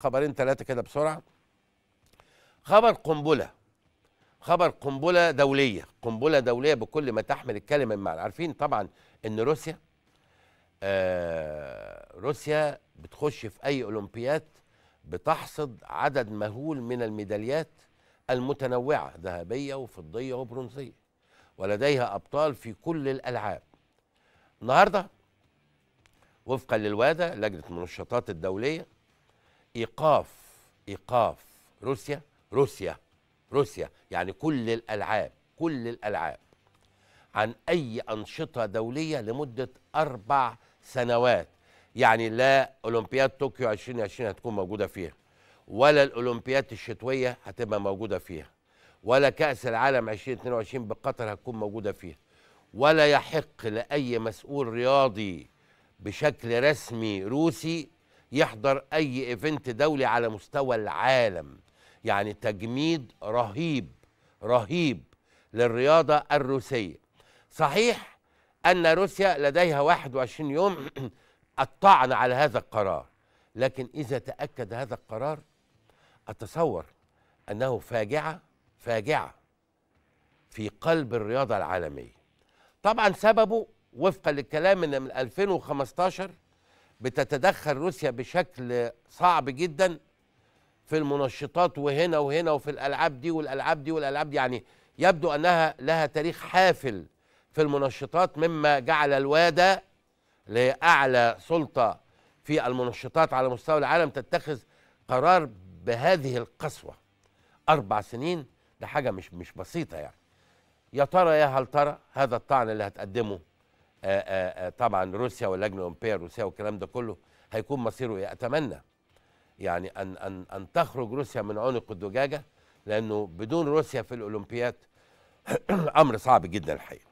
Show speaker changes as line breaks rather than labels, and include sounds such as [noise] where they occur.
خبرين ثلاثة كده بسرعة خبر قنبلة خبر قنبلة دولية قنبلة دولية بكل ما تحمل الكلمة من معنى عارفين طبعا ان روسيا آه روسيا بتخش في اي اولمبياد بتحصد عدد مهول من الميداليات المتنوعة ذهبية وفضية وبرونزية ولديها أبطال في كل الألعاب النهاردة وفقا للوادة لجنة المنشطات الدولية ايقاف ايقاف روسيا روسيا روسيا يعني كل الالعاب كل الالعاب عن اي انشطه دوليه لمده اربع سنوات يعني لا اولمبياد طوكيو 2020 هتكون موجوده فيها ولا الاولمبياد الشتويه هتبقى موجوده فيها ولا كاس العالم 2022 بقطر هتكون موجوده فيها ولا يحق لاي مسؤول رياضي بشكل رسمي روسي يحضر أي إيفنت دولي على مستوى العالم يعني تجميد رهيب رهيب للرياضة الروسية صحيح أن روسيا لديها 21 يوم [clears throat] الطعن على هذا القرار لكن إذا تأكد هذا القرار أتصور أنه فاجعة فاجعة في قلب الرياضة العالمية طبعا سببه وفقا للكلام من 2015 بتتدخل روسيا بشكل صعب جدا في المنشطات وهنا وهنا وفي الالعاب دي والالعاب دي والالعاب دي يعني يبدو انها لها تاريخ حافل في المنشطات مما جعل الوادة لاعلى سلطه في المنشطات على مستوى العالم تتخذ قرار بهذه القسوه اربع سنين ده حاجه مش مش بسيطه يعني يا ترى يا هل ترى هذا الطعن اللي هتقدمه آه، آه، آه، طبعا روسيا واللجنه الاولمبيه الروسيه والكلام ده كله هيكون مصيره ايه؟ اتمنى يعني ان ان ان تخرج روسيا من عنق الدجاجه لانه بدون روسيا في الاولمبياد [clears throat] امر صعب جدا الحقيقه.